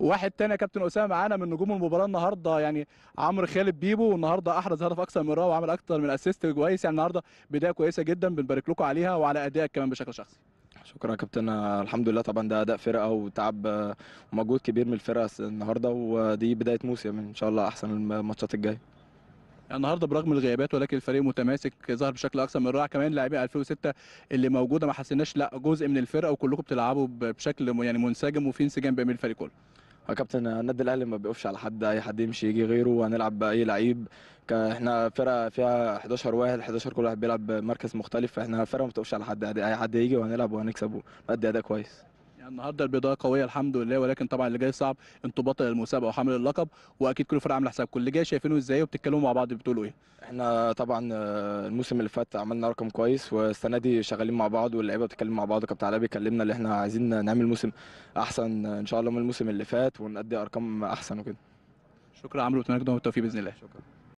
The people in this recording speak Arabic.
واحد تاني يا كابتن اسامه معانا من نجوم المباراه النهارده يعني عمرو خالد بيبو والنهارده احرز هدف اكثر من رائع وعمل اكثر من اسيست كويس يعني النهارده بدايه كويسه جدا بنبارك لكم عليها وعلى ادائك كمان بشكل شخصي شكرا يا كابتن الحمد لله طبعا ده اداء فرقه وتعب ومجهود كبير من الفرقه النهارده ودي بدايه موسم ان شاء الله احسن الماتشات الجايه يعني النهارده برغم الغيابات ولكن الفريق متماسك ظهر بشكل اكثر من رائع كمان لاعبي 2006 اللي موجوده ما حسيناش لا جزء من الفرقه وكلكم بتلعبوا بشكل يعني منسجم وفي انسجام بين الفريق كله يا آه، كابتن النادي الاهلي ما بيقفش على حد اي حد يمشي يجي غيره وهنلعب باي لعيب احنا فرقه فيها 11 واحد 11 كل واحد بيلعب مركز مختلف فاحنا فرقه ما بتقفش على حد اي حد يجي وهنلعب وهنكسب ونأدي اداء كويس النهارده البدايه قويه الحمد لله ولكن طبعا اللي جاي صعب انتوا بطل المسابقه وحامل اللقب واكيد كل فرقه عامله حسابكم اللي جاي شايفينه ازاي وبتتكلموا مع بعض بتقولوا ايه؟ احنا طبعا آه، الموسم اللي فات عملنا رقم كويس والسنه دي شغالين مع بعض واللعيبه بتتكلم مع بعض كابتن علاء بيكلمنا اللي احنا عايزين نعمل موسم احسن آه، ان شاء الله من الموسم اللي فات ونأدي ارقام احسن وكده شكرا عمرو بتمنى لكم التوفيق باذن الله شكرا